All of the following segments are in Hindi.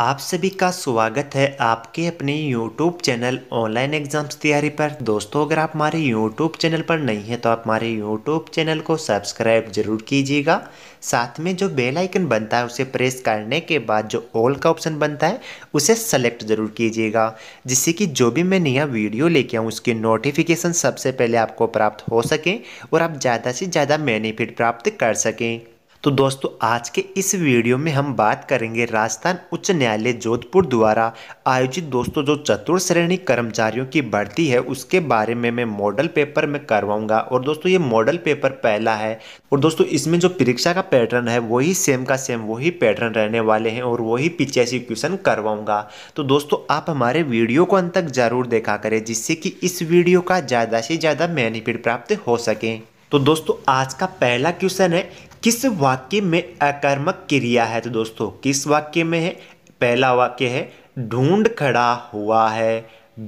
आप सभी का स्वागत है आपके अपने YouTube चैनल ऑनलाइन एग्जाम्स तैयारी पर दोस्तों अगर आप हमारे YouTube चैनल पर नहीं हैं तो आप हमारे YouTube चैनल को सब्सक्राइब जरूर कीजिएगा साथ में जो बेल आइकन बनता है उसे प्रेस करने के बाद जो ऑल का ऑप्शन बनता है उसे सेलेक्ट जरूर कीजिएगा जिससे कि जो भी मैं नया वीडियो लेके आऊँ उसकी नोटिफिकेशन सबसे पहले आपको प्राप्त हो सके और आप ज़्यादा से ज़्यादा बेनिफिट प्राप्त कर सकें तो दोस्तों आज के इस वीडियो में हम बात करेंगे राजस्थान उच्च न्यायालय जोधपुर द्वारा आयोजित दोस्तों जो चतुर्थ श्रेणी कर्मचारियों की भर्ती है उसके बारे में मैं मॉडल पेपर में करवाऊंगा और दोस्तों ये मॉडल पेपर पहला है और दोस्तों इसमें जो परीक्षा का पैटर्न है वही सेम का सेम वही पैटर्न रहने वाले हैं और वही से क्वेश्चन करवाऊंगा तो दोस्तों आप हमारे वीडियो को अंत तक जरूर देखा करें जिससे कि इस वीडियो का ज़्यादा से ज़्यादा बेनिफिट प्राप्त हो सके तो दोस्तों आज का पहला क्वेश्चन है किस वाक्य में अकर्मक क्रिया है तो दोस्तों किस वाक्य में है पहला वाक्य है ढूंढ खड़ा हुआ है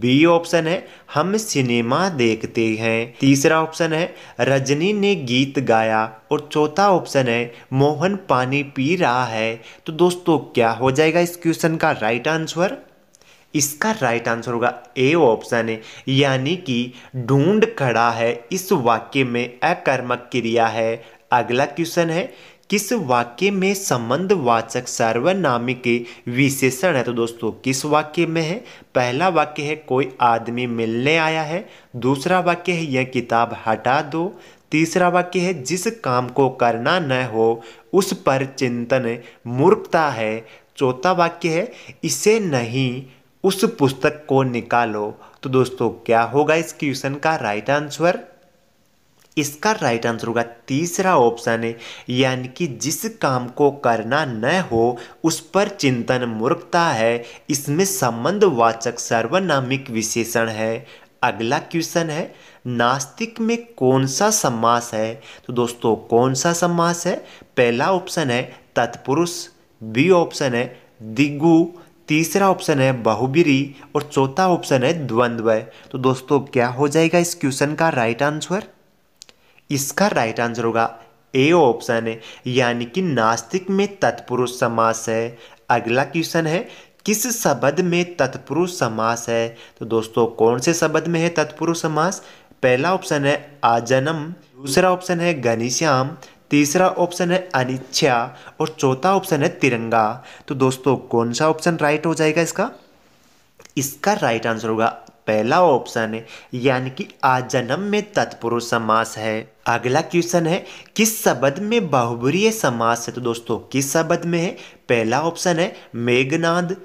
बी ऑप्शन है हम सिनेमा देखते हैं तीसरा ऑप्शन है रजनी ने गीत गाया और चौथा ऑप्शन है मोहन पानी पी रहा है तो दोस्तों क्या हो जाएगा इस क्वेश्चन का राइट आंसर इसका राइट आंसर होगा ए ऑप्शन है यानी कि ढूंढ खड़ा है इस वाक्य में अकर्मक क्रिया है अगला क्वेश्चन है किस वाक्य में संबंधवाचक सर्वनामी के विशेषण है तो दोस्तों किस वाक्य में है पहला वाक्य है कोई आदमी मिलने आया है दूसरा वाक्य है यह किताब हटा दो तीसरा वाक्य है जिस काम को करना न हो उस पर चिंतन मूर्खता है चौथा वाक्य है इसे नहीं उस पुस्तक को निकालो तो दोस्तों क्या होगा इस क्वेश्चन का राइट आंसर इसका राइट आंसर होगा तीसरा ऑप्शन है यानी कि जिस काम को करना न हो उस पर चिंतन मूर्खता है इसमें संबंधवाचक सर्वनामिक विशेषण है अगला क्वेश्चन है नास्तिक में कौन सा समास है तो दोस्तों कौन सा समास है पहला ऑप्शन है तत्पुरुष बी ऑप्शन है दिगु तीसरा ऑप्शन है बहुबिरी और चौथा ऑप्शन है द्वंद्व तो दोस्तों क्या हो जाएगा इस क्वेश्चन का राइट आंसर इसका राइट आंसर होगा ए ऑप्शन है यानी कि नास्तिक में तत्पुरुष समास है अगला क्वेश्चन है किस शब्द में तत्पुरुष समास है तो दोस्तों कौन से शब्द में है तत्पुरुष समास पहला ऑप्शन है आजनम दूसरा ऑप्शन है घनिश्याम तीसरा ऑप्शन है अनिच्छा और चौथा ऑप्शन है तिरंगा तो दोस्तों कौन सा ऑप्शन राइट हो जाएगा इसका इसका राइट आंसर होगा पहला ऑप्शन है यानी कि आजन्म में तत्पुरुष समास है अगला क्वेश्चन है किस शब्द में बहुबरीय समास है तो दोस्तों किस शब्द में है पहला ऑप्शन है मेघनाद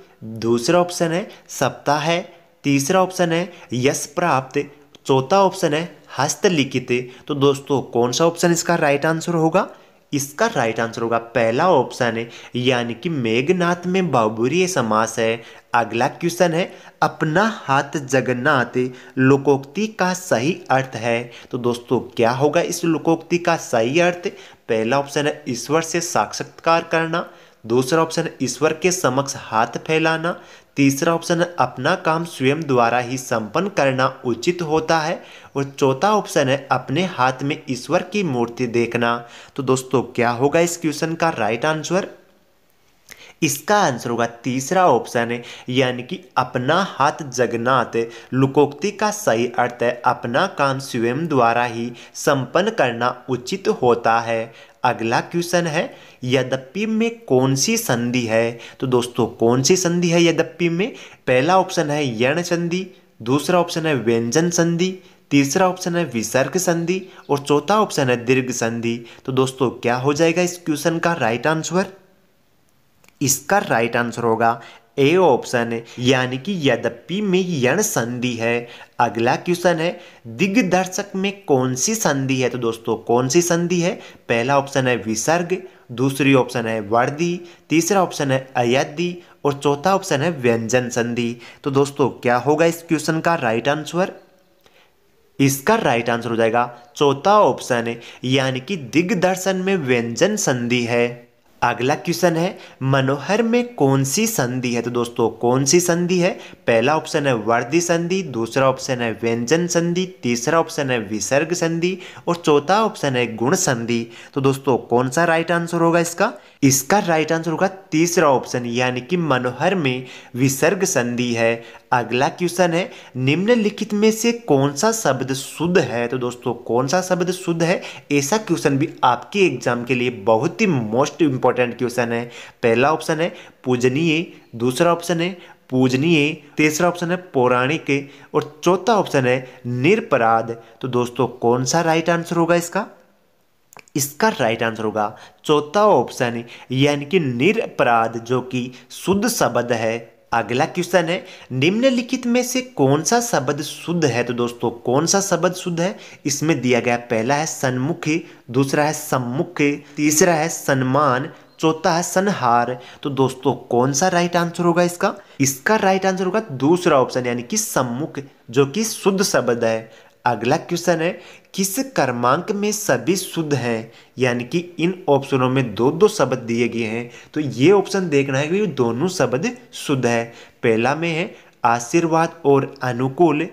दूसरा ऑप्शन है सप्ताह है तीसरा ऑप्शन है यश प्राप्त चौथा ऑप्शन है हस्तलिखित तो दोस्तों कौन सा ऑप्शन इसका राइट आंसर होगा इसका राइट आंसर होगा पहला ऑप्शन है यानी कि मेघनाथ में बाबुरी समास है अगला क्वेश्चन है अपना हाथ जगन्नाथ लोकोक्ति का सही अर्थ है तो दोस्तों क्या होगा इस लोकोक्ति का सही अर्थ पहला ऑप्शन है ईश्वर से साक्षात्कार करना दूसरा ऑप्शन है ईश्वर के समक्ष हाथ फैलाना तीसरा ऑप्शन है अपना काम स्वयं द्वारा ही संपन्न करना उचित होता है और चौथा ऑप्शन है अपने हाथ में ईश्वर की मूर्ति देखना तो दोस्तों क्या होगा इस क्वेश्चन का राइट आंसर इसका आंसर होगा तीसरा ऑप्शन है यानी कि अपना हाथ जगनाथ लुकोक्ति का सही अर्थ है अपना काम स्वयं द्वारा ही संपन्न करना उचित होता है अगला क्वेश्चन है यद्यपि में कौन सी संधि है तो दोस्तों कौन सी संधि है यद्यपि में पहला ऑप्शन है यण संधि दूसरा ऑप्शन है व्यंजन संधि तीसरा ऑप्शन है विसर्ग संधि और चौथा ऑप्शन है दीर्घ संधि तो दोस्तों क्या हो जाएगा इस क्वेश्चन का राइट आंसर इसका राइट आंसर होगा ए ऑप्शन यानी कि यद्यपि में यण संधि है अगला क्वेश्चन है दिग्दर्शक में कौन सी संधि है तो दोस्तों कौन सी संधि है पहला ऑप्शन है विसर्ग दूसरी ऑप्शन है वर्दी तीसरा ऑप्शन है अयद्धि और चौथा ऑप्शन है व्यंजन संधि तो दोस्तों क्या होगा इस क्वेश्चन का राइट आंसर इसका राइट आंसर हो जाएगा चौथा ऑप्शन यानी कि दिग्दर्शन में व्यंजन संधि है अगला क्वेश्चन है मनोहर में कौन सी संधि है तो दोस्तों कौन सी संधि है पहला ऑप्शन है वर्दी संधि दूसरा ऑप्शन है व्यंजन संधि तीसरा ऑप्शन है विसर्ग संधि और चौथा ऑप्शन है गुण संधि तो दोस्तों कौन सा राइट आंसर होगा इसका इसका राइट आंसर होगा तीसरा ऑप्शन यानी कि मनोहर में विसर्ग संधि है अगला क्वेश्चन है निम्नलिखित में से कौन सा शब्द शुद्ध है तो दोस्तों कौन सा शब्द शुद्ध है ऐसा क्वेश्चन भी आपके एग्जाम के लिए बहुत ही मोस्ट इंपॉर्टेंट क्वेश्चन है पहला ऑप्शन है पूजनीय दूसरा ऑप्शन है पूजनीय तीसरा ऑप्शन है पौराणिक और चौथा ऑप्शन है निरपराध तो दोस्तों कौन सा राइट आंसर होगा इसका इसका राइट आंसर होगा चौथा ऑप्शन यानी कि निरपराध जो कि शुद्ध शब्द है अगला क्वेश्चन है निम्नलिखित में से कौन सा शब्द शुद्ध है तो दोस्तों कौन सा शब्द शुद्ध है इसमें दिया गया पहला है सन्मुख दूसरा है सम्मुख तीसरा है सम्मान चौथा है सनहार तो दोस्तों कौन सा राइट आंसर होगा इसका इसका राइट आंसर होगा दूसरा ऑप्शन यानी कि सम्मुख जो कि शुद्ध शब्द है अगला क्वेश्चन है किस कर्मांक में सभी शुद्ध हैं यानी कि इन ऑप्शनों में दो दो शब्द दिए गए हैं तो ये ऑप्शन देखना है कि दोनों शब्द शुद्ध है पहला में है आशीर्वाद और अनुकूल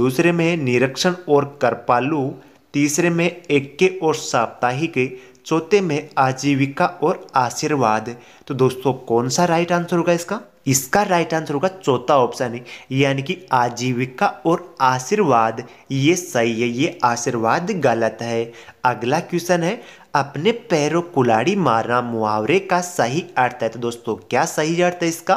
दूसरे में है निरीक्षण और कर्पालु तीसरे में एक्के और साप्ताहिक चौथे में आजीविका और आशीर्वाद तो दोस्तों कौन सा राइट आंसर होगा इसका इसका राइट आंसर होगा चौथा ऑप्शन यानी कि आजीविका और आशीर्वाद ये सही है ये आशीर्वाद गलत है अगला क्वेश्चन है अपने पैरों कुलाड़ी मारना मुहावरे का सही अर्थ है तो दोस्तों क्या सही अर्थ है इसका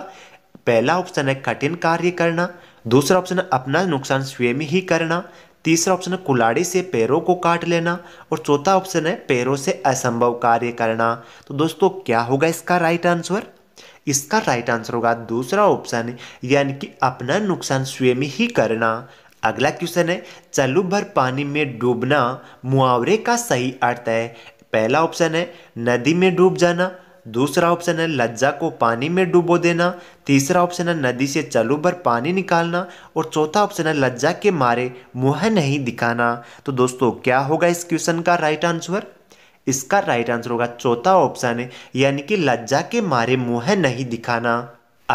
पहला ऑप्शन है कठिन कार्य करना दूसरा ऑप्शन है अपना नुकसान स्वयं ही करना तीसरा ऑप्शन है कुलाड़ी से पैरों को काट लेना और चौथा ऑप्शन है पैरों से असंभव कार्य करना तो दोस्तों क्या होगा इसका राइट आंसर इसका राइट आंसर होगा दूसरा ऑप्शन यानी कि अपना नुकसान स्वयं ही करना अगला क्वेश्चन है चलू भर पानी में डूबना मुआवरे का सही अर्थ है पहला ऑप्शन है नदी में डूब जाना दूसरा ऑप्शन है लज्जा को पानी में डूबो देना तीसरा ऑप्शन है नदी से चलू भर पानी निकालना और चौथा ऑप्शन है लज्जा के मारे मुंह नहीं दिखाना तो दोस्तों क्या होगा इस क्वेश्चन का राइट आंसर इसका राइट आंसर होगा चौथा ऑप्शन है यानी कि लज्जा के मारे मुंह नहीं दिखाना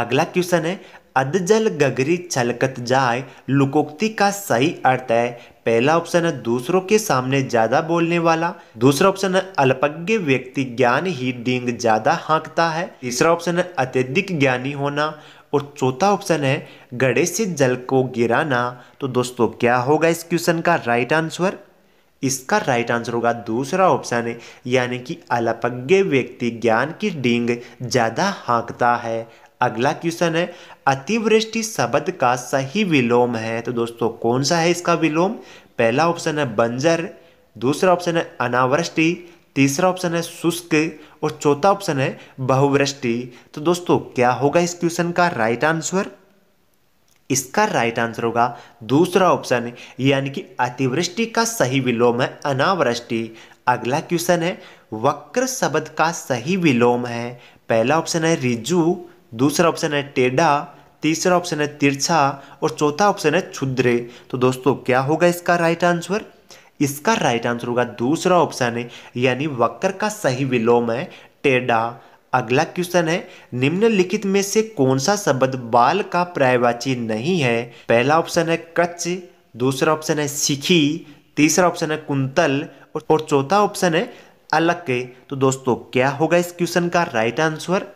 अगला क्वेश्चन है अधजल गगरी छलकत जाए लुकोक्ति का सही अर्थ है पहला ऑप्शन है दूसरों के सामने ज्यादा बोलने वाला दूसरा ऑप्शन है अल्पज्ञ व्यक्ति ज्ञान ही डिंग ज्यादा हाँकता है तीसरा ऑप्शन है अत्यधिक ज्ञानी होना और चौथा ऑप्शन है गड़े से जल को गिराना तो दोस्तों क्या होगा इस क्वेश्चन का राइट आंसर इसका राइट आंसर होगा दूसरा ऑप्शन यानी कि अलपज्ञ व्यक्ति ज्ञान की डींग ज़्यादा हाँकता है अगला क्वेश्चन है अतिवृष्टि शब्द का सही विलोम है तो दोस्तों कौन सा है इसका विलोम पहला ऑप्शन है बंजर दूसरा ऑप्शन है अनावृष्टि तीसरा ऑप्शन है शुष्क और चौथा ऑप्शन है बहुवृष्टि तो दोस्तों क्या होगा इस क्वेश्चन का राइट आंसर इसका राइट आंसर होगा दूसरा ऑप्शन यानी कि अतिवृष्टि का सही विलोम है अनावृष्टि अगला क्वेश्चन है वक्र शब्द का सही विलोम है पहला ऑप्शन है रिजु दूसरा ऑप्शन है टेढ़ा तीसरा ऑप्शन है तिरछा और चौथा ऑप्शन है छुद्रे तो दोस्तों क्या होगा इसका राइट आंसर इसका राइट आंसर होगा दूसरा ऑप्शन है यानी वक्र का सही विलोम है टेढ़ा अगला क्वेश्चन है निम्नलिखित में से कौन सा शब्द बाल का पर्यायवाची नहीं है पहला ऑप्शन है कच्च दूसरा ऑप्शन है सिखी तीसरा ऑप्शन है कुंतल और चौथा ऑप्शन है अलग के तो दोस्तों क्या होगा इस क्वेश्चन का राइट आंसर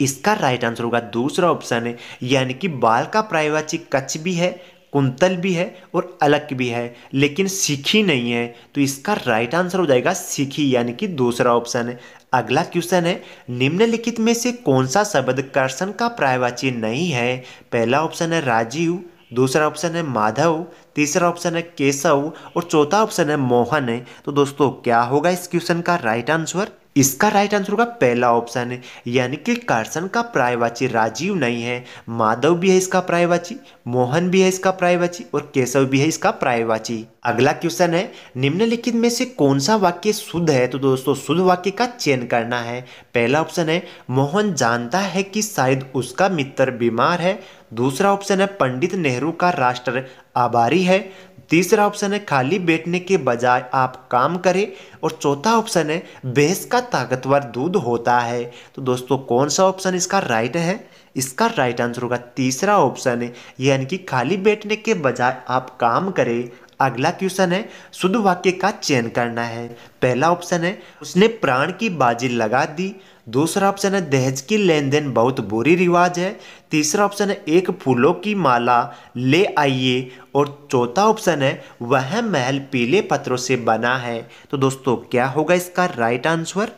इसका राइट आंसर होगा दूसरा ऑप्शन है यानी कि बाल का पर्यायवाची कच्च भी है कुंतल भी है और अलग भी है लेकिन सीखी नहीं है तो इसका राइट आंसर हो जाएगा सीखी यानी कि दूसरा ऑप्शन है अगला क्वेश्चन है निम्नलिखित में से कौन सा शब्द कर्षण का प्रायवाची नहीं है पहला ऑप्शन है राजीव दूसरा ऑप्शन है माधव तीसरा ऑप्शन है केशव और चौथा ऑप्शन है मोहन है तो दोस्तों क्या होगा इस क्वेश्चन का राइट आंसर इसका राइट आंसर होगा पहला ऑप्शन यानी कि कार्सन का प्रायवाची राजीव नहीं है माधव भी है इसका प्रायवाची मोहन भी है इसका प्रायवाची और केशव भी है इसका प्रायवाची अगला क्वेश्चन है निम्नलिखित में से कौन सा वाक्य शुद्ध है तो दोस्तों शुद्ध वाक्य का चयन करना है पहला ऑप्शन है मोहन जानता है कि शायद उसका मित्र बीमार है दूसरा ऑप्शन है पंडित नेहरू का राष्ट्र आभारी है तीसरा ऑप्शन है खाली बैठने के बजाय आप काम करें और चौथा ऑप्शन है भैंस का ताकतवर दूध होता है तो दोस्तों कौन सा ऑप्शन इसका राइट है इसका राइट आंसर होगा तीसरा ऑप्शन है यानी कि खाली बैठने के बजाय आप काम करें अगला क्वेश्चन है शुद्ध वाक्य का चयन करना है पहला ऑप्शन है उसने प्राण की बाजी लगा दी दूसरा ऑप्शन है दहेज की लेन देन बहुत बुरी रिवाज है तीसरा ऑप्शन है एक फूलों की माला ले आइए और चौथा ऑप्शन है वह महल पीले पत्रों से बना है तो दोस्तों क्या होगा इसका राइट आंसर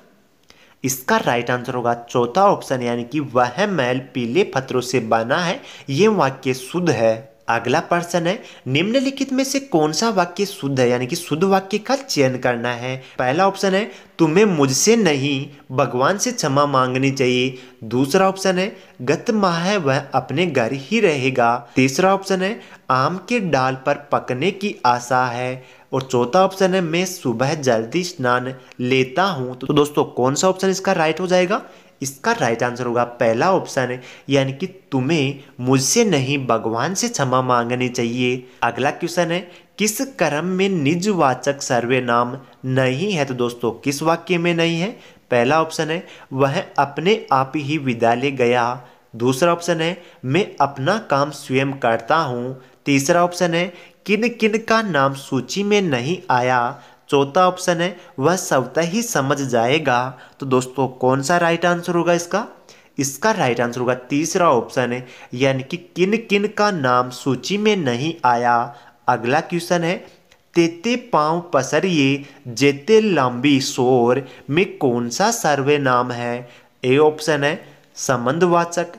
इसका राइट आंसर होगा चौथा ऑप्शन यानी कि वह महल पीले पत्रों से बना है ये वाक्य शुद्ध है अगला प्रश्न है निम्नलिखित में से कौन सा वाक्य शुद्ध है यानी कि शुद्ध वाक्य का चयन करना है पहला ऑप्शन है तुम्हें मुझसे नहीं भगवान से क्षमा मांगनी चाहिए दूसरा ऑप्शन है गत माह है वह अपने घर ही रहेगा तीसरा ऑप्शन है आम के डाल पर पकने की आशा है और चौथा ऑप्शन है मैं सुबह जल्दी स्नान लेता हूँ तो दोस्तों कौन सा ऑप्शन इसका राइट हो जाएगा इसका राइट आंसर होगा पहला ऑप्शन यानी कि तुम्हें मुझसे नहीं भगवान से क्षमा मांगनी चाहिए अगला क्वेश्चन है किस क्रम में निजवाचक सर्वनाम नहीं है तो दोस्तों किस वाक्य में नहीं है पहला ऑप्शन है वह अपने आप ही विद्यालय गया दूसरा ऑप्शन है मैं अपना काम स्वयं करता हूँ तीसरा ऑप्शन है किन किन का नाम सूची में नहीं आया चौथा ऑप्शन है वह स्वतः ही समझ जाएगा तो दोस्तों कौन सा राइट आंसर होगा इसका इसका राइट आंसर होगा तीसरा ऑप्शन है यानी कि किन किन का नाम सूची में नहीं आया अगला क्वेश्चन है तेते पाँव पसरिए जेते लंबी शोर में कौन सा सर्वे नाम है ए ऑप्शन है संबंधवाचक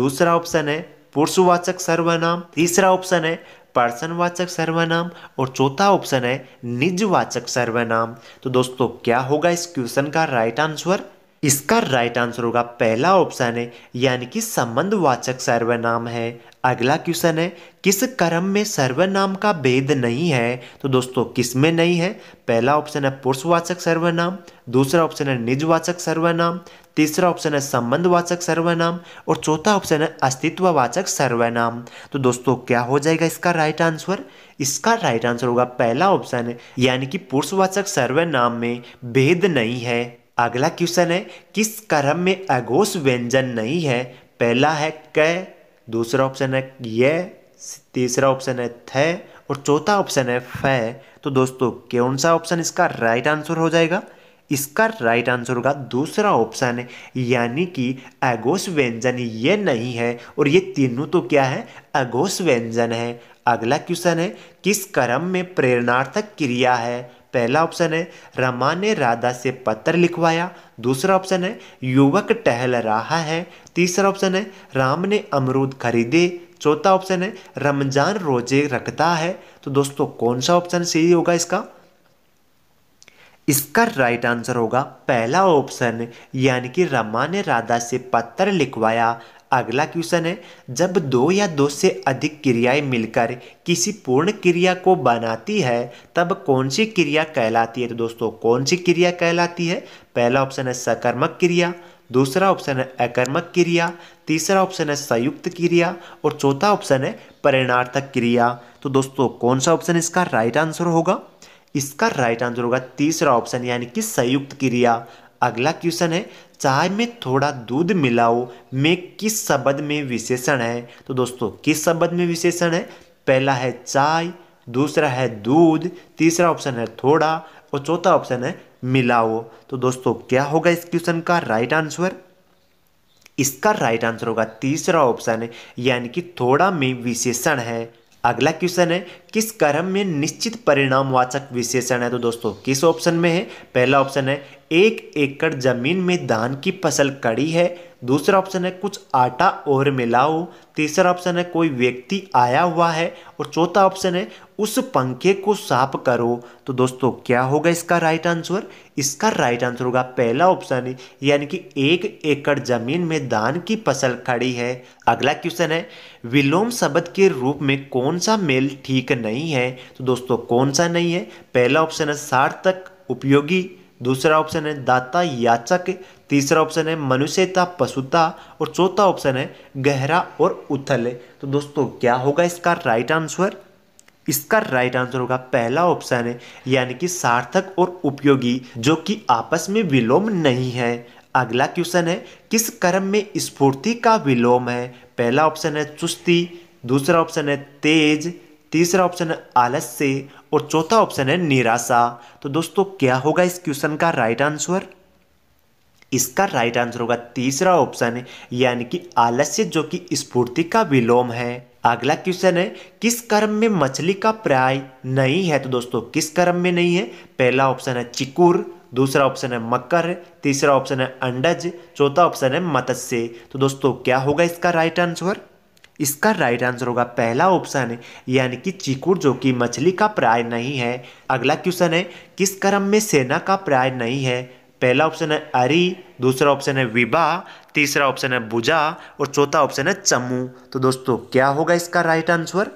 दूसरा ऑप्शन है पुरुषवाचक सर्वनाम तीसरा ऑप्शन है पर्सनवाचक सर्वनाम और चौथा ऑप्शन है निजवाचक सर्वनाम तो दोस्तों क्या होगा इस क्वेश्चन का राइट आंसर इसका राइट आंसर होगा पहला ऑप्शन है यानी कि संबंधवाचक सर्वनाम है अगला क्वेश्चन है किस कर्म में सर्वनाम का भेद नहीं है तो दोस्तों किस में नहीं है पहला ऑप्शन है पुरुषवाचक सर्वनाम दूसरा ऑप्शन है निजवाचक सर्वनाम तीसरा ऑप्शन है संबंधवाचक सर्वनाम और चौथा ऑप्शन है अस्तित्ववाचक सर्वनाम तो दोस्तों क्या हो जाएगा इसका राइट आंसर इसका राइट आंसर होगा पहला ऑप्शन यानी कि पुरुषवाचक सर्वनाम में भेद नहीं है अगला क्वेश्चन है किस कर्म में अघोष व्यंजन नहीं है पहला है क दूसरा ऑप्शन है ये तीसरा ऑप्शन है थे और चौथा ऑप्शन है फे तो दोस्तों कौन सा ऑप्शन इसका राइट आंसर हो जाएगा इसका राइट आंसर होगा दूसरा ऑप्शन यानी कि अगोस व्यंजन ये नहीं है और ये तीनों तो क्या है अगोस व्यंजन है अगला क्वेश्चन है किस क्रम में प्रेरणार्थक क्रिया है पहला ऑप्शन है रमा ने राधा से पत्र लिखवाया दूसरा ऑप्शन है युवक टहल रहा है तीसरा ऑप्शन है राम ने अमरूद खरीदे चौथा ऑप्शन है रमजान रोजे रखता है तो दोस्तों कौन सा ऑप्शन सही होगा इसका इसका राइट आंसर होगा पहला ऑप्शन यानी कि रमा ने राधा से पत्र लिखवाया अगला क्वेश्चन है जब दो या दो से अधिक क्रियाएं मिलकर किसी पूर्ण क्रिया को बनाती है तब कौन सी क्रिया कहलाती है तो दोस्तों कौन सी क्रिया कहलाती है पहला ऑप्शन है सकर्मक क्रिया दूसरा ऑप्शन है अकर्मक क्रिया तीसरा ऑप्शन है संयुक्त क्रिया और चौथा ऑप्शन है परिणार्थक क्रिया तो दोस्तों कौन सा ऑप्शन इसका राइट आंसर होगा इसका राइट आंसर होगा तीसरा ऑप्शन यानी कि संयुक्त क्रिया अगला क्वेश्चन है चाय में थोड़ा दूध मिलाओ में किस शब्द में विशेषण है तो दोस्तों किस शब्द में विशेषण है पहला है चाय दूसरा है दूध तीसरा ऑप्शन है थोड़ा और चौथा ऑप्शन है मिलाओ तो दोस्तों क्या होगा इस क्वेश्चन का राइट आंसर इसका राइट आंसर होगा तीसरा ऑप्शन यानी कि थोड़ा में विशेषण है अगला क्वेश्चन है किस कर्म में निश्चित परिणामवाचक विशेषण है तो दोस्तों किस ऑप्शन में है पहला ऑप्शन है एक एकड़ जमीन में धान की फसल कड़ी है दूसरा ऑप्शन है कुछ आटा और मिलाओ तीसरा ऑप्शन है कोई व्यक्ति आया हुआ है और चौथा ऑप्शन है उस पंखे को साफ करो तो दोस्तों क्या होगा इसका राइट आंसर इसका राइट आंसर होगा पहला ऑप्शन यानी कि एक एकड़ जमीन में धान की फसल खड़ी है अगला क्वेश्चन है विलोम शब्द के रूप में कौन सा मेल ठीक नहीं है तो दोस्तों कौन सा नहीं है पहला ऑप्शन है सार्थक उपयोगी दूसरा ऑप्शन है दाता याचक तीसरा ऑप्शन है मनुष्यता पशुता और चौथा ऑप्शन है गहरा और उथल तो दोस्तों क्या होगा इसका राइट आंसर इसका राइट आंसर होगा पहला ऑप्शन है यानी कि सार्थक और उपयोगी जो कि आपस में विलोम नहीं है अगला क्वेश्चन है किस कर्म में स्फूर्ति का विलोम है पहला ऑप्शन है चुस्ती दूसरा ऑप्शन है तेज तीसरा ऑप्शन है आलस्य और चौथा ऑप्शन है निराशा तो दोस्तों क्या होगा इस क्वेश्चन का राइट आंसर इसका राइट आंसर होगा तीसरा ऑप्शन यानी कि आलस्य जो कि स्फूर्ति का विलोम है अगला क्वेश्चन है किस कर्म में मछली का प्राय नहीं है तो दोस्तों किस कर्म में नहीं है पहला ऑप्शन है चिकुर दूसरा ऑप्शन है मकर तीसरा ऑप्शन है अंडज चौथा ऑप्शन है मत्स्य तो दोस्तों क्या होगा इसका राइट आंसर इसका राइट आंसर होगा पहला ऑप्शन यानी कि चिकुर जो कि मछली का प्राय नहीं है अगला क्वेश्चन है किस क्रम में सेना का प्राय नहीं है पहला ऑप्शन है अरी दूसरा ऑप्शन है विवाह तीसरा ऑप्शन है बुझा और चौथा ऑप्शन है चमू तो दोस्तों क्या होगा इसका राइट आंसर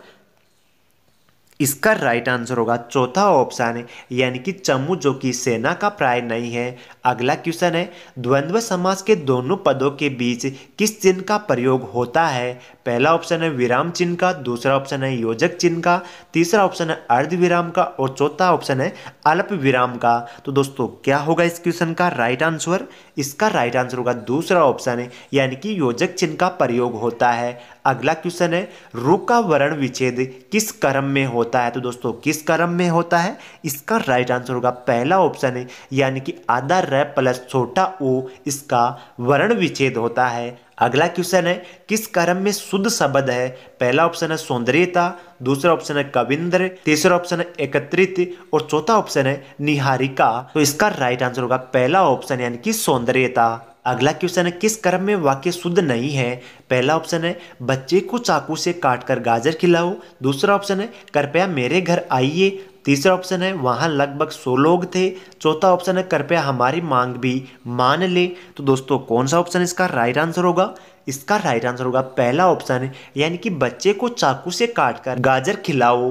इसका राइट आंसर होगा चौथा ऑप्शन यानी कि चमू जो कि सेना का प्राय नहीं है अगला क्वेश्चन है द्वंद्व समाज के दोनों पदों के बीच किस चिन्ह का प्रयोग होता है पहला ऑप्शन है विराम चिन्ह का दूसरा ऑप्शन है योजक चिन्ह का तीसरा ऑप्शन है अर्ध विराम का और चौथा ऑप्शन है अल्प विराम का तो दोस्तों क्या होगा इस क्वेश्चन का राइट आंसर इसका राइट आंसर होगा दूसरा ऑप्शन है यानी कि योजक चिन्ह का प्रयोग होता है अगला क्वेश्चन है रूप का वर्ण विच्छेद किस क्रम में होता होता है तो दोस्तों किस क्रम में होता है इसका राइट आंसर होगा पहला ऑप्शन है यानी कि आधा र प्लस छोटा ओ इसका वर्ण विच्छेद होता है अगला क्वेश्चन है किस क्रम में शुद्ध शब्द है पहला ऑप्शन है सौंदर्यता दूसरा ऑप्शन है कविंद्र तीसरा ऑप्शन है एकत्रित और चौथा ऑप्शन है निहारिका तो इसका राइट आंसर होगा पहला ऑप्शन यानी कि सौंदर्यता अगला क्वेश्चन है किस क्रम में वाक्य शुद्ध नहीं है पहला ऑप्शन है बच्चे को चाकू से काटकर गाजर खिलाओ दूसरा ऑप्शन है कृपया मेरे घर आइए तीसरा ऑप्शन है वहाँ लगभग सौ लोग थे चौथा ऑप्शन है कृपया हमारी मांग भी मान ले तो दोस्तों कौन सा ऑप्शन इसका राइट आंसर होगा इसका राइट आंसर होगा पहला ऑप्शन यानी कि बच्चे को चाकू से काटकर गाजर खिलाओ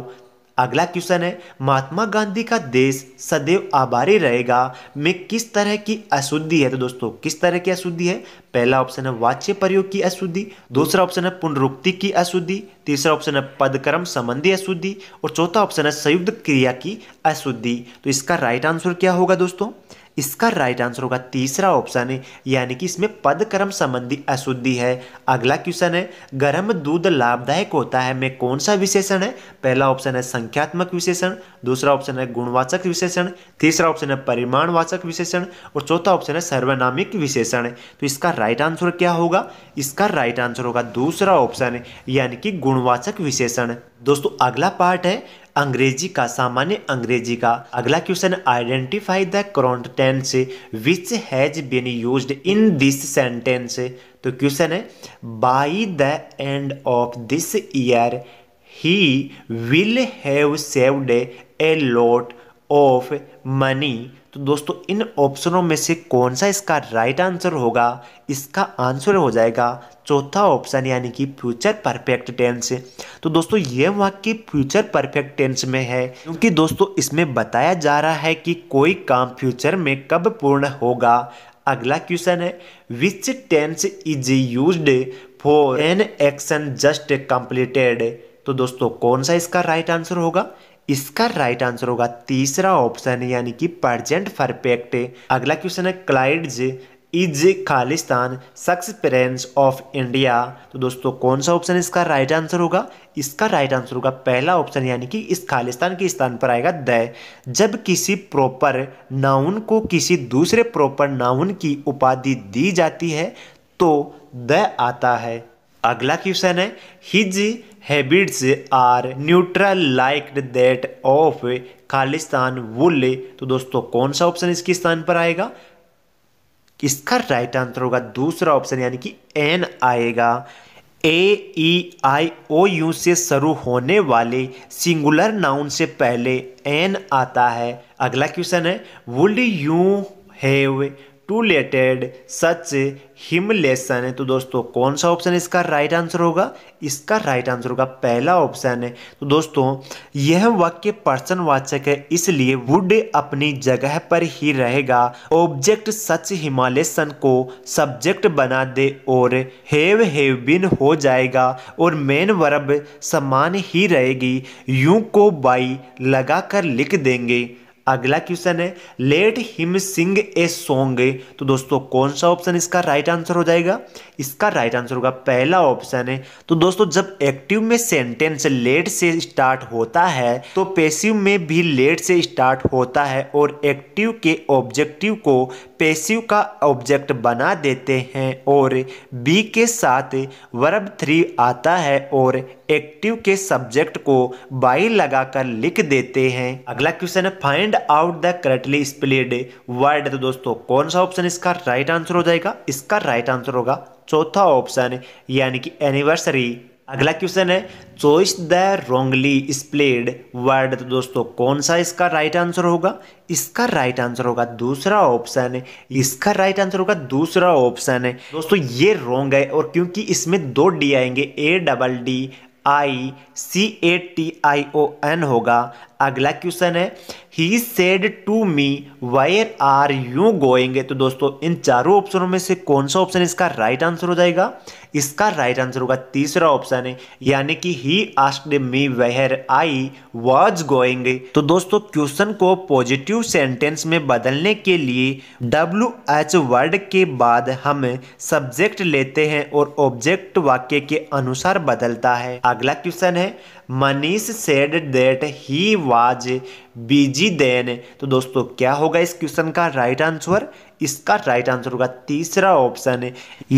अगला क्वेश्चन है महात्मा गांधी का देश सदैव आभारी रहेगा में किस तरह की अशुद्धि है तो दोस्तों किस तरह की अशुद्धि है पहला ऑप्शन है वाच्य प्रयोग की अशुद्धि दूसरा ऑप्शन है पुनरुक्ति की अशुद्धि तीसरा ऑप्शन है पदक्रम संबंधी अशुद्धि और चौथा ऑप्शन है संयुक्त क्रिया की अशुद्धि तो इसका राइट आंसर क्या होगा दोस्तों इसका राइट आंसर होगा तीसरा ऑप्शन यानी कि इसमें क्रम संबंधी अशुद्धि है अगला क्वेश्चन है गर्म दूध लाभदायक होता है में कौन सा विशेषण है पहला ऑप्शन है संख्यात्मक विशेषण दूसरा ऑप्शन है गुणवाचक विशेषण तीसरा ऑप्शन है परिमाणवाचक विशेषण और चौथा ऑप्शन है सर्वनामिक विशेषण तो इसका राइट आंसर क्या होगा इसका राइट आंसर होगा दूसरा ऑप्शन यानी कि गुणवाचक विशेषण दोस्तों अगला पार्ट है अंग्रेजी का सामान्य अंग्रेजी का अगला question identify the tense which has been use in this sentence तो क्वेश्चन है by the end of this year he will have saved a lot of money तो दोस्तों इन ऑप्शनों में से कौन सा इसका राइट आंसर होगा इसका आंसर हो जाएगा चौथा ऑप्शन यानी कि फ्यूचर परफेक्ट टेंस तो दोस्तों ये वाक्य फ्यूचर परफेक्ट टेंस में है क्योंकि दोस्तों इसमें बताया जा रहा है कि कोई काम फ्यूचर में कब पूर्ण होगा अगला क्वेश्चन है which tense is use for an action just completed तो दोस्तों कौन सा इसका राइट आंसर होगा इसका राइट आंसर होगा तीसरा ऑप्शन यानी कि परजेंट परफेक्ट अगला क्वेश्चन है Clyde's is Khalistan sucks prince of India तो दोस्तों कौन सा ऑप्शन इसका राइट आंसर होगा इसका राइट आंसर होगा पहला ऑप्शन यानी कि इस खालिस्तान के स्थान पर आएगा द जब किसी प्रॉपर नाउन को किसी दूसरे प्रॉपर नाउन की उपाधि दी जाती है तो द आता है अगला क्वेश्चन है his habits are neutral like that of Khalistan will तो दोस्तों कौन सा ऑप्शन इसके स्थान पर आएगा इसका राइट आंसर होगा दूसरा ऑप्शन यानी कि एन आएगा ए ई आई ओ यू से शुरू होने वाले सिंगुलर नाउन से पहले एन आता है अगला क्वेश्चन है will you have to let it such him lesson तो दोस्तों कौन सा ऑप्शन इसका राइट आंसर होगा इसका राइट आंसर होगा पहला ऑप्शन है तो दोस्तों यह वाक्य पर्सन वाचक है इसलिए वुड अपनी जगह पर ही रहेगा ऑब्जेक्ट सच हिमालयसन को सब्जेक्ट बना दे और हैव हैव बिन हो जाएगा और मेन वर्ब समान ही रहेगी यू को बाई कर लिख देंगे अगला क्वेश्चन है let him sing a song तो दोस्तों कौन सा ऑप्शन इसका राइट आंसर हो जाएगा इसका राइट आंसर होगा पहला ऑप्शन है तो दोस्तों जब एक्टिव में सेंटेंस लेट से स्टार्ट होता है तो पेसिव में भी लेट से स्टार्ट होता है और एक्टिव के ऑब्जेक्टिव को पेसिव का ऑब्जेक्ट बना देते हैं और बी के साथ वर्ब थ्री आता है और एक्टिव के सब्जेक्ट को बाई लगाकर लिख देते हैं अगला क्वेश्चन है find out the correctly spelled word तो दोस्तों कौन सा ऑप्शन इसका राइट आंसर हो जाएगा इसका राइट आंसर होगा चौथा ऑप्शन यानी कि एनिवर्सरी अगला क्वेश्चन है choose the wrongly spelled word तो दोस्तों कौन सा इसका राइट आंसर होगा इसका राइट आंसर होगा दूसरा ऑप्शन है इसका राइट आंसर होगा दूसरा ऑप्शन है दोस्तों ये रोंग है और क्योंकि इसमें दो डी आएंगे A double D I C A T I O N होगा अगला क्वेश्चन है he said to me where are you going तो दोस्तों इन चारों ऑप्शनों में से कौन सा ऑप्शन इसका राइट right आंसर हो जाएगा इसका राइट right आंसर होगा तीसरा ऑप्शन है यानी कि he asked me where I was going तो दोस्तों क्वेश्चन को पॉजिटिव सेंटेंस में बदलने के लिए डब्ल्यू एच वर्ड के बाद हम सब्जेक्ट लेते हैं और ऑब्जेक्ट वाक्य के अनुसार बदलता है अगला क्वेश्चन है Manish said that he was busy then तो दोस्तों क्या होगा इस क्वेश्चन का राइट आंसर इसका राइट आंसर होगा तीसरा ऑप्शन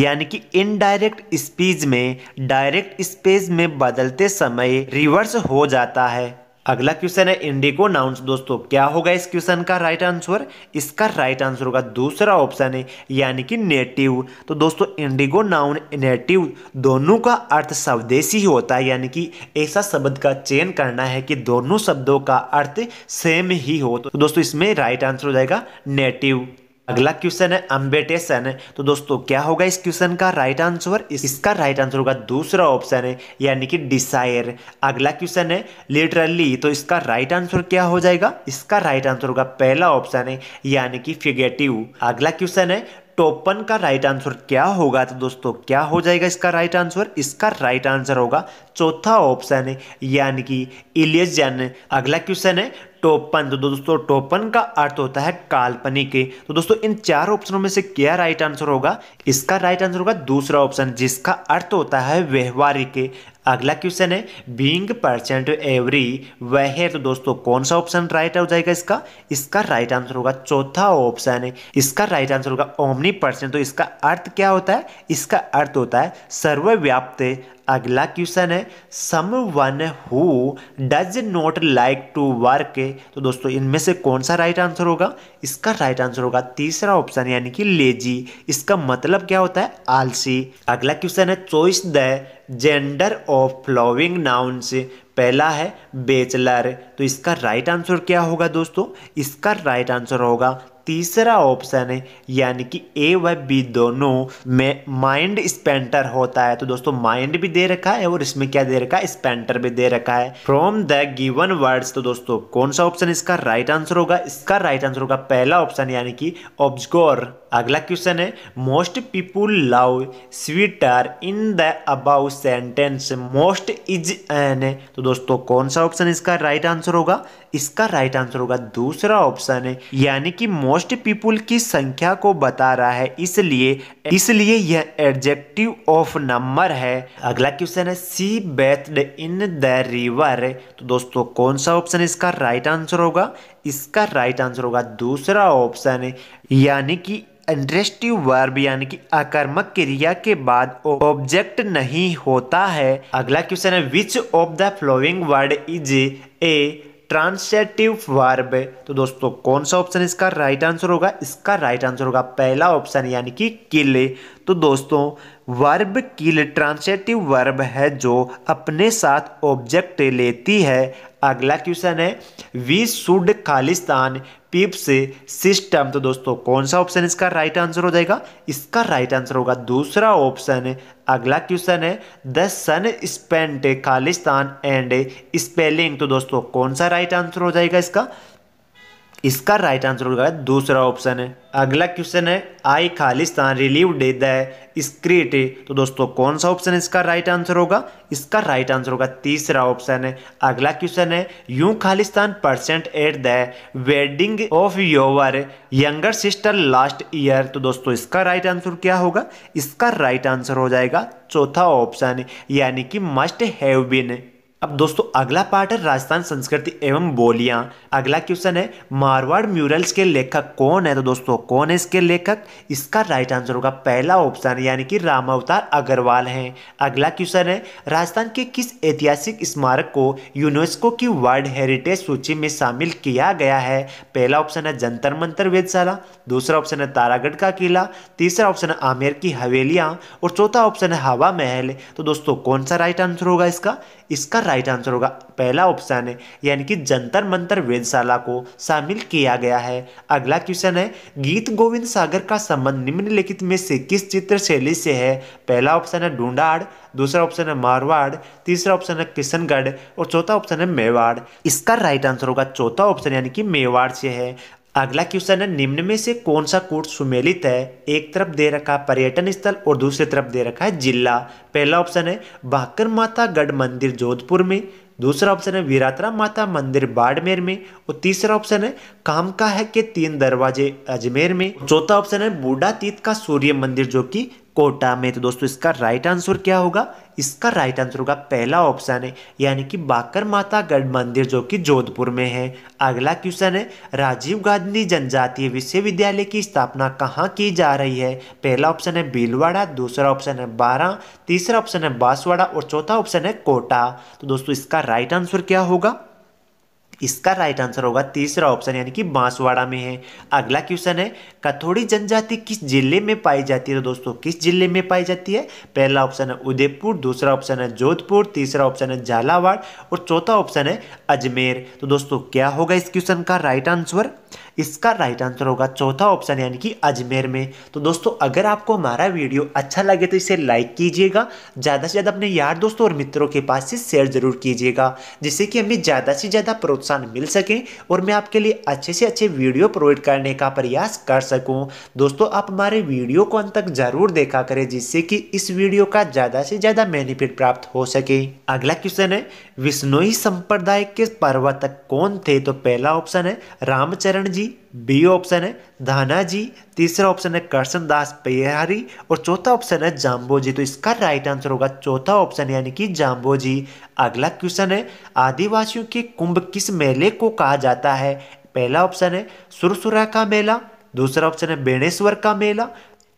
यानी कि इनडायरेक्ट स्पीच में डायरेक्ट स्पेस में बदलते समय रिवर्स हो जाता है अगला क्वेश्चन है इंडिगो नाउंस दोस्तों क्या होगा इस क्वेश्चन का राइट आंसर इसका राइट आंसर होगा दूसरा ऑप्शन है यानी कि नेटिव तो दोस्तों इंडिगो नाउन नेटिव दोनों का अर्थ स्वदेशी ही होता है यानी कि ऐसा शब्द का चयन करना है कि दोनों शब्दों का अर्थ सेम ही हो तो दोस्तों इसमें राइट आंसर हो जाएगा नेटिव अगला क्वेश्चन है अम्बेटेशन है तो दोस्तों क्या होगा इस क्वेश्चन का राइट आंसर इसका राइट आंसर होगा दूसरा ऑप्शन है यानी कि डिसायर अगला क्वेश्चन है लिटरली तो इसका राइट आंसर क्या हो जाएगा इसका राइट आंसर होगा पहला ऑप्शन है यानी कि फिगेटिव अगला क्वेश्चन है टोपन का राइट आंसर क्या होगा तो दोस्तों क्या हो जाएगा इसका राइट आंसर इसका राइट आंसर होगा चौथा ऑप्शन है यानी कि इलियजन अगला क्वेश्चन है टोपन तो दोस्तों टोपन का अर्थ होता है काल्पनिक तो दोस्तों इन चार ऑप्शनों में से क्या राइट आंसर होगा इसका राइट आंसर होगा दूसरा ऑप्शन जिसका अर्थ होता है व्यवहारिक अगला क्वेश्चन है बींग परसेंट एवरी वह तो दोस्तों कौन सा ऑप्शन राइट हो जाएगा इसका इसका राइट आंसर होगा चौथा ऑप्शन है इसका राइट आंसर होगा ओमनी परसेंट तो इसका अर्थ क्या होता है इसका अर्थ होता है सर्वव्याप्त अगला क्वेश्चन है someone who does not like to work तो दोस्तों इनमें से कौन सा राइट आंसर होगा इसका राइट आंसर होगा तीसरा ऑप्शन यानी कि लेजी इसका मतलब क्या होता है आलसी अगला क्वेश्चन है choose the gender of following nouns पहला है बेचलर तो इसका राइट आंसर क्या होगा दोस्तों इसका राइट आंसर होगा तीसरा ऑप्शन है यानी कि ए व बी दोनों में माइंड स्पेंटर होता है तो दोस्तों माइंड भी दे रखा है और इसमें क्या दे रखा है स्पेंटर भी दे रखा है फ्रॉम द गिवन वर्ड्स तो दोस्तों कौन सा ऑप्शन इसका राइट आंसर होगा इसका राइट आंसर होगा पहला ऑप्शन यानी कि ऑब्जगोर अगला क्वेश्चन है most people love sweeter in the above sentence most is an तो दोस्तों कौन सा ऑप्शन इसका राइट right आंसर होगा इसका राइट right आंसर होगा दूसरा ऑप्शन है यानी कि मोस्ट पीपुल की संख्या को बता रहा है इसलिए इसलिए यह एडजेक्टिव ऑफ नंबर है अगला क्वेश्चन है she bathed in the river तो दोस्तों कौन सा ऑप्शन इसका राइट right आंसर होगा इसका राइट आंसर होगा दूसरा ऑप्शन यानी कि एडजेस्टिव वर्ब यानी कि आकर्मक क्रिया के बाद ऑब्जेक्ट नहीं होता है अगला क्वेश्चन है which of the following word is a transitive verb तो दोस्तों कौन सा ऑप्शन इसका राइट आंसर होगा इसका राइट आंसर होगा पहला ऑप्शन यानी कि किले तो दोस्तों वर्ब की ट्रांसलेटिव वर्ब है जो अपने साथ ऑब्जेक्ट लेती है अगला क्वेश्चन है we should Khalistan pips system तो दोस्तों कौन सा ऑप्शन इसका राइट आंसर हो जाएगा इसका राइट आंसर होगा दूसरा ऑप्शन अगला क्वेश्चन है the son spent Khalistan and spelling तो दोस्तों कौन सा राइट आंसर हो जाएगा इसका इसका राइट आंसर होगा दूसरा ऑप्शन है अगला क्वेश्चन है I Khalistan relieve day the street तो दोस्तों कौन सा ऑप्शन इसका राइट आंसर होगा इसका राइट आंसर होगा तीसरा ऑप्शन है अगला क्वेश्चन है you Khalistan present at the wedding of your younger sister last year तो दोस्तों इसका राइट आंसर क्या होगा इसका राइट आंसर हो जाएगा चौथा ऑप्शन यानी कि मस्ट हैव बीन अब दोस्तों अगला पार्ट है राजस्थान संस्कृति एवं बोलियां अगला क्वेश्चन है मारवाड़ म्यूरल्स के लेखक कौन है तो दोस्तों कौन है इसके लेखक इसका राइट आंसर होगा पहला ऑप्शन यानी कि राम अवतार अग्रवाल हैं अगला क्वेश्चन है राजस्थान के किस ऐतिहासिक स्मारक को यूनेस्को की वर्ल्ड हेरिटेज सूची में शामिल किया गया है पहला ऑप्शन है जंतर मंतर वेदशाला दूसरा ऑप्शन है तारागढ़ का किला तीसरा ऑप्शन है आमेर की हवेलियाँ और चौथा ऑप्शन है हवा महल तो दोस्तों कौन सा राइट आंसर होगा इसका इसका राइट आंसर होगा पहला ऑप्शन है यानी कि जंतर मंतर वेदशाला को शामिल किया गया है अगला क्वेश्चन है गीत गोविंद सागर का संबंध निम्नलिखित में से किस चित्र शैली से है पहला ऑप्शन है ढूंढाड़ दूसरा ऑप्शन है मारवाड़ तीसरा ऑप्शन है किशनगढ़ और चौथा ऑप्शन है मेवाड़ इसका राइट आंसर होगा चौथा ऑप्शन यानी कि मेवाड़ से है अगला क्वेश्चन है निम्न में से कौन सा कोड सुमेलित है एक तरफ दे रखा है पर्यटन स्थल और दूसरी तरफ दे रखा है जिला पहला ऑप्शन है बाकर माता गढ़ मंदिर जोधपुर में दूसरा ऑप्शन है वीरात्रा माता मंदिर बाड़मेर में और तीसरा ऑप्शन है काम का है के तीन दरवाजे अजमेर में चौथा ऑप्शन है बूढ़ा तीत का सूर्य मंदिर जो कि कोटा में तो दोस्तों इसका राइट आंसर क्या होगा इसका राइट आंसर होगा पहला ऑप्शन है यानी कि बाकर माता गढ़ मंदिर जो कि जोधपुर में है अगला क्वेश्चन है राजीव गांधी जनजातीय विश्वविद्यालय की स्थापना कहाँ की जा रही है पहला ऑप्शन है भीलवाड़ा दूसरा ऑप्शन है बारह तीसरा ऑप्शन है बांसवाड़ा और चौथा ऑप्शन है कोटा तो दोस्तों इसका राइट आंसर क्या होगा इसका राइट आंसर होगा तीसरा ऑप्शन यानी कि बांसवाड़ा में है अगला क्वेश्चन है कथोड़ी जनजाति किस जिले में पाई जाती है तो दोस्तों किस जिले में पाई जाती है पहला ऑप्शन है उदयपुर दूसरा ऑप्शन है जोधपुर तीसरा ऑप्शन है झालावाड़ और चौथा ऑप्शन है अजमेर तो दोस्तों क्या होगा इस क्वेश्चन का राइट आंसर इसका राइट आंसर होगा चौथा ऑप्शन यानी कि अजमेर में तो दोस्तों अगर आपको हमारा वीडियो अच्छा लगे तो इसे लाइक कीजिएगा ज़्यादा से ज़्यादा अपने यार दोस्तों और मित्रों के पास से शेयर ज़रूर कीजिएगा जिससे कि हमें ज़्यादा से ज़्यादा प्रोत्साहन मिल सके और मैं आपके लिए अच्छे से अच्छे वीडियो प्रोवाइड करने का प्रयास कर सकूँ दोस्तों आप हमारे वीडियो को अंत तक ज़रूर देखा करें जिससे कि इस वीडियो का ज़्यादा से ज़्यादा बेनिफिट प्राप्त हो सके अगला क्वेश्चन है विष्णोई संप्रदाय के पर्वतक कौन थे तो पहला ऑप्शन है रामचरण जी जी बी ऑप्शन है धाना जी तीसरा ऑप्शन है करसन दास पेहारी और चौथा ऑप्शन है जाम्बो जी तो इसका राइट आंसर होगा चौथा ऑप्शन यानी कि जाम्बो जी अगला क्वेश्चन है आदिवासियों के कुंभ किस मेले को कहा जाता है पहला ऑप्शन है सुरसुरा का मेला दूसरा ऑप्शन है बेणेश्वर का मेला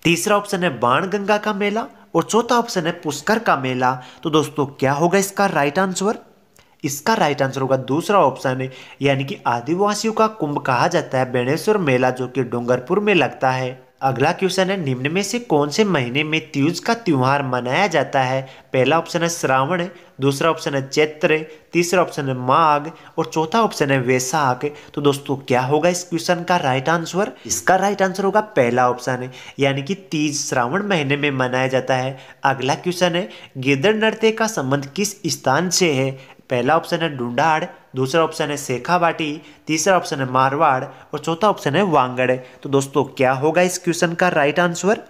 तीसरा ऑप्शन है बाण गंगा का मेला और चौथा ऑप्शन है पुष्कर का मेला तो दोस्तों क्या होगा इसका राइट आंसर इसका राइट आंसर होगा दूसरा ऑप्शन यानी कि आदिवासियों का कुंभ कहा जाता है बेणेश्वर मेला जो कि डूंगरपुर में लगता है अगला क्वेश्चन है निम्न में से कौन से महीने में तीज का त्यौहार मनाया जाता है पहला ऑप्शन है श्रावण दूसरा ऑप्शन है चैत्र तीसरा ऑप्शन है माघ और चौथा ऑप्शन है वैसाख तो दोस्तों क्या होगा इस क्वेश्चन का राइट आंसर इसका राइट आंसर होगा पहला ऑप्शन यानी कि तीज श्रावण महीने में मनाया जाता है अगला क्वेश्चन है गिदड़ नृत्य का संबंध किस स्थान से है पहला ऑप्शन है ढूंढाड़ दूसरा ऑप्शन है शेखावाटी तीसरा ऑप्शन है मारवाड़ और चौथा ऑप्शन है वांगड़ तो दोस्तों क्या होगा इस क्वेश्चन का राइट आंसर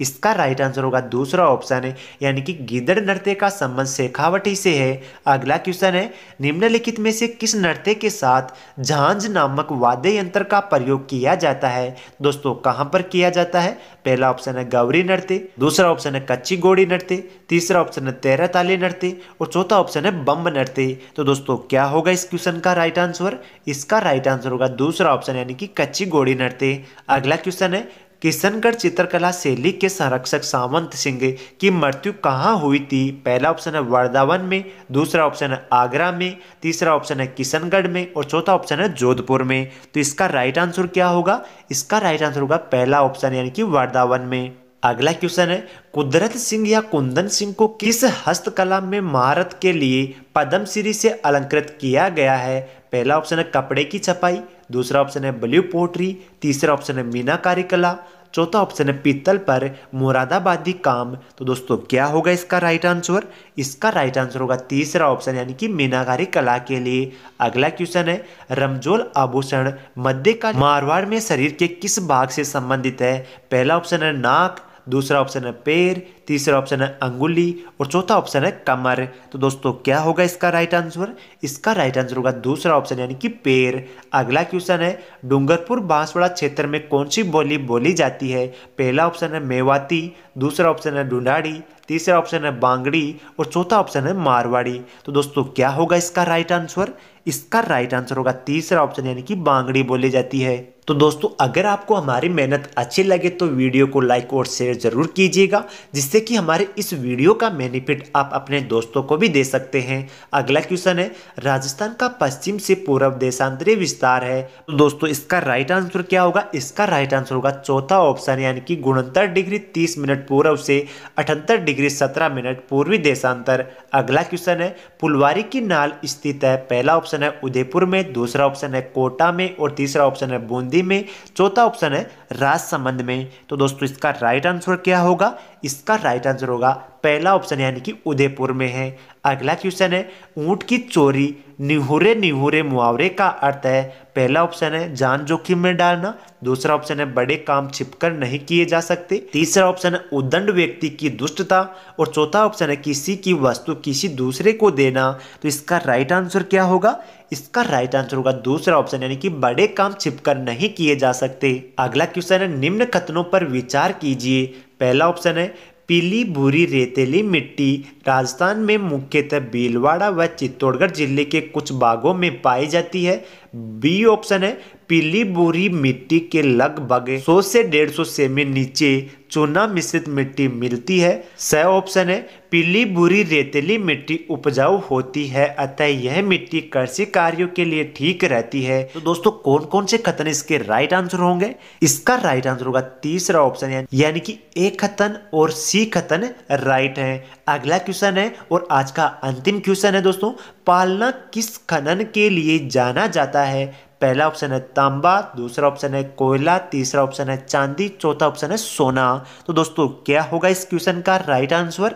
इसका राइट आंसर होगा दूसरा ऑप्शन है यानी कि गिदड़ नृत्य का संबंध शेखावटी से है अगला क्वेश्चन है निम्नलिखित में से किस नृत्य के साथ झांझ नामक वाद्य यंत्र का प्रयोग किया जाता है दोस्तों कहां पर किया जाता है पहला ऑप्शन है गौरी नृत्य दूसरा ऑप्शन है कच्ची गोड़ी नृत्य तीसरा ऑप्शन है तेरह ताली नृत्य और चौथा ऑप्शन है बम्ब नृत्य तो दोस्तों क्या होगा इस क्वेश्चन का राइट आंसर इसका राइट आंसर होगा दूसरा ऑप्शन यानी कि कच्ची गोड़ी नृत्य अगला क्वेश्चन है किशनगढ़ चित्रकला शैली के संरक्षक सावंत सिंह की मृत्यु कहाँ हुई थी पहला ऑप्शन है वर्धावन में दूसरा ऑप्शन है आगरा में तीसरा ऑप्शन है किशनगढ़ में और चौथा ऑप्शन है जोधपुर में तो इसका राइट आंसर क्या होगा इसका राइट आंसर होगा पहला ऑप्शन यानी कि वर्धावन में अगला क्वेश्चन है कुदरत सिंह या कुंदन सिंह को किस हस्तकला में महारत के लिए पद्मश्री से अलंकृत किया गया है पहला ऑप्शन है कपड़े की छपाई दूसरा ऑप्शन है ब्लू पोट्री तीसरा ऑप्शन है मीनाकारी कला चौथा ऑप्शन है पीतल पर मुरादाबादी काम तो दोस्तों क्या होगा इसका राइट आंसर इसका राइट आंसर होगा तीसरा ऑप्शन यानी कि मीनाकारी कला के लिए अगला क्वेश्चन है रमजोल आभूषण मध्य का मारवाड़ में शरीर के किस भाग से संबंधित है पहला ऑप्शन है नाक दूसरा ऑप्शन है पैर तीसरा ऑप्शन है अंगुली और चौथा ऑप्शन है कमर तो दोस्तों क्या होगा इसका राइट आंसर इसका राइट आंसर होगा दूसरा ऑप्शन यानी कि पैर अगला क्वेश्चन है डूंगरपुर बांसवाड़ा क्षेत्र में कौन सी बोली बोली जाती है पहला ऑप्शन है मेवाती दूसरा ऑप्शन है डूडाड़ी तीसरा ऑप्शन है बांगड़ी और चौथा ऑप्शन है मारवाड़ी तो दोस्तों क्या होगा इसका राइट आंसर इसका राइट आंसर होगा तीसरा ऑप्शन यानी कि बांगड़ी बोली जाती है तो दोस्तों अगर आपको हमारी मेहनत अच्छी लगे तो वीडियो को लाइक और शेयर जरूर कीजिएगा जिससे कि हमारे इस वीडियो का बेनिफिट आप अपने दोस्तों को भी दे सकते हैं अगला क्वेश्चन है राजस्थान का पश्चिम से पूर्व देशांतरीय विस्तार है तो दोस्तों इसका राइट आंसर क्या होगा इसका राइट आंसर होगा चौथा ऑप्शन यानी कि गुणहत्तर डिग्री तीस मिनट पूर्व से अठहत्तर डिग्री सत्रह मिनट पूर्वी देशांतर अगला क्वेश्चन है पुलवारी की नाल स्थित है पहला ऑप्शन है उदयपुर में दूसरा ऑप्शन है कोटा में और तीसरा ऑप्शन है बूंदी में चौथा ऑप्शन है राजसमंद में तो दोस्तों इसका राइट आंसर क्या होगा इसका राइट आंसर होगा पहला ऑप्शन यानी कि उदयपुर में है अगला क्वेश्चन है ऊंट की चोरी निहुरे निहुरे मुआवरे का अर्थ है पहला ऑप्शन है जान जोखिम में डालना दूसरा ऑप्शन है बड़े काम छिपकर नहीं किए जा सकते तीसरा ऑप्शन है उदंड व्यक्ति की दुष्टता और चौथा ऑप्शन है किसी की वस्तु किसी दूसरे को देना तो इसका राइट आंसर क्या होगा इसका राइट आंसर होगा दूसरा ऑप्शन यानी कि बड़े काम छिपकर नहीं किए जा सकते अगला क्वेश्चन है निम्न कथनों पर विचार कीजिए पहला ऑप्शन है पीली भूरी रेतीली मिट्टी राजस्थान में मुख्यतः भीलवाड़ा व चित्तौड़गढ़ जिले के कुछ बागों में पाई जाती है बी ऑप्शन है पीली बोरी मिट्टी के लगभग 100 से 150 सेमी नीचे चूना मिश्रित मिट्टी मिलती है स ऑप्शन है पीली बुरी रेतली मिट्टी उपजाऊ होती है अतः यह मिट्टी कृषि कार्यों के लिए ठीक रहती है तो दोस्तों कौन कौन से कथन इसके राइट आंसर होंगे इसका राइट आंसर होगा तीसरा ऑप्शन यानी कि ए कथन और सी कथन राइट है अगला क्वेश्चन है और आज का अंतिम क्वेश्चन है दोस्तों पालना किस खनन के लिए जाना जाता है पहला ऑप्शन है तांबा दूसरा ऑप्शन है कोयला तीसरा ऑप्शन है चांदी चौथा ऑप्शन है सोना तो दोस्तों क्या होगा इस क्वेश्चन का राइट आंसर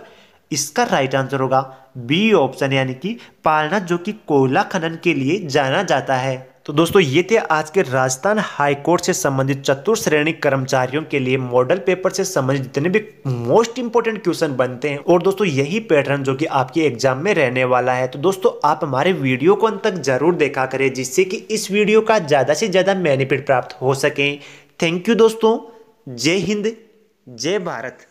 इसका राइट आंसर होगा बी ऑप्शन यानी कि पालना जो कि कोयला खनन के लिए जाना जाता है तो दोस्तों ये थे आज के राजस्थान हाईकोर्ट से संबंधित चतुर्थ श्रेणी कर्मचारियों के लिए मॉडल पेपर से संबंधित जितने भी मोस्ट इंपोर्टेंट क्वेश्चन बनते हैं और दोस्तों यही पैटर्न जो कि आपके एग्जाम में रहने वाला है तो दोस्तों आप हमारे वीडियो को अंत तक जरूर देखा करें जिससे कि इस वीडियो का ज़्यादा से ज़्यादा बेनिफिट प्राप्त हो सके थैंक यू दोस्तों जय हिंद जय भारत